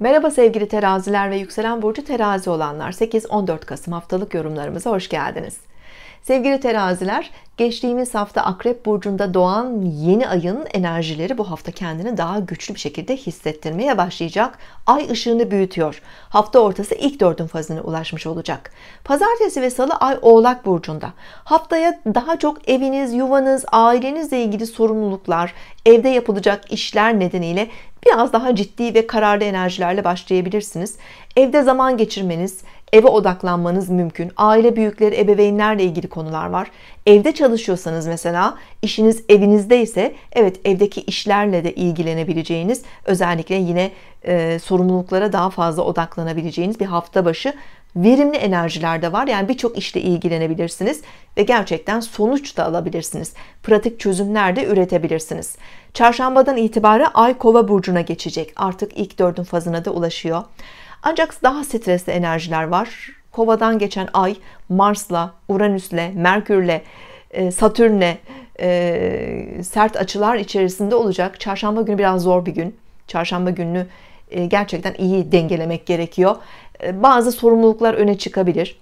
Merhaba sevgili teraziler ve yükselen burcu terazi olanlar 8-14 Kasım haftalık yorumlarımıza hoş geldiniz. Sevgili teraziler, geçtiğimiz hafta Akrep Burcu'nda doğan yeni ayın enerjileri bu hafta kendini daha güçlü bir şekilde hissettirmeye başlayacak. Ay ışığını büyütüyor. Hafta ortası ilk dördün fazına ulaşmış olacak. Pazartesi ve salı ay Oğlak Burcu'nda. Haftaya daha çok eviniz, yuvanız, ailenizle ilgili sorumluluklar, evde yapılacak işler nedeniyle biraz daha ciddi ve kararlı enerjilerle başlayabilirsiniz. Evde zaman geçirmeniz, eve odaklanmanız mümkün. Aile büyükleri, ebeveynlerle ilgili konular var. Evde çalışıyorsanız mesela işiniz evinizde ise evet evdeki işlerle de ilgilenebileceğiniz özellikle yine e, sorumluluklara daha fazla odaklanabileceğiniz bir hafta başı verimli enerjiler de var. Yani birçok işle ilgilenebilirsiniz ve gerçekten sonuç da alabilirsiniz. Pratik çözümler de üretebilirsiniz. Çarşambadan itibaren Ay Kova burcuna geçecek. Artık ilk dördün fazına da ulaşıyor. Ancak daha stresli enerjiler var. Kovadan geçen ay Mars'la, Uranüs'le, Merkür'le, e, Satürn'le e, sert açılar içerisinde olacak. Çarşamba günü biraz zor bir gün. Çarşamba gününü e, gerçekten iyi dengelemek gerekiyor. Bazı sorumluluklar öne çıkabilir.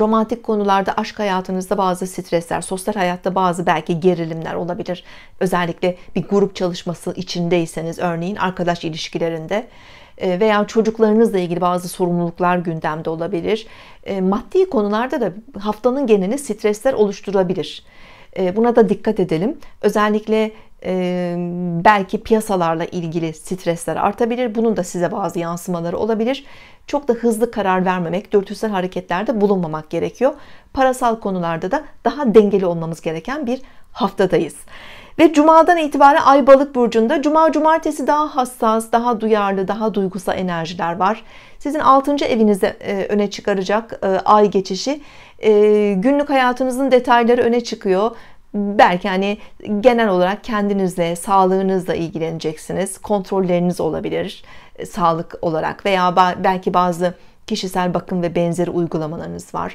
Romantik konularda, aşk hayatınızda bazı stresler, sosyal hayatta bazı belki gerilimler olabilir. Özellikle bir grup çalışması içindeyseniz örneğin arkadaş ilişkilerinde ee, veya çocuklarınızla ilgili bazı sorumluluklar gündemde olabilir. Ee, maddi konularda da haftanın genini stresler oluşturabilir. Ee, buna da dikkat edelim. Özellikle belki piyasalarla ilgili stresler artabilir. Bunun da size bazı yansımaları olabilir. Çok da hızlı karar vermemek, dürtüsel hareketlerde bulunmamak gerekiyor. Parasal konularda da daha dengeli olmamız gereken bir haftadayız. Ve cumadan itibaren Ay Balık burcunda cuma cumartesi daha hassas, daha duyarlı, daha duygusal enerjiler var. Sizin 6. evinizde öne çıkaracak ay geçişi günlük hayatınızın detayları öne çıkıyor belki hani genel olarak kendinizle, sağlığınızla ilgileneceksiniz. Kontrolleriniz olabilir e, sağlık olarak veya belki bazı kişisel bakım ve benzeri uygulamalarınız var.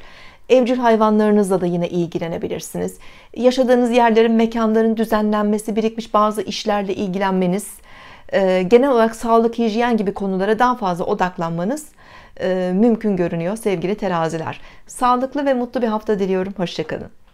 Evcil hayvanlarınızla da yine ilgilenebilirsiniz. Yaşadığınız yerlerin, mekanların düzenlenmesi, birikmiş bazı işlerle ilgilenmeniz, e, genel olarak sağlık, hijyen gibi konulara daha fazla odaklanmanız e, mümkün görünüyor sevgili teraziler. Sağlıklı ve mutlu bir hafta diliyorum. Hoşçakalın.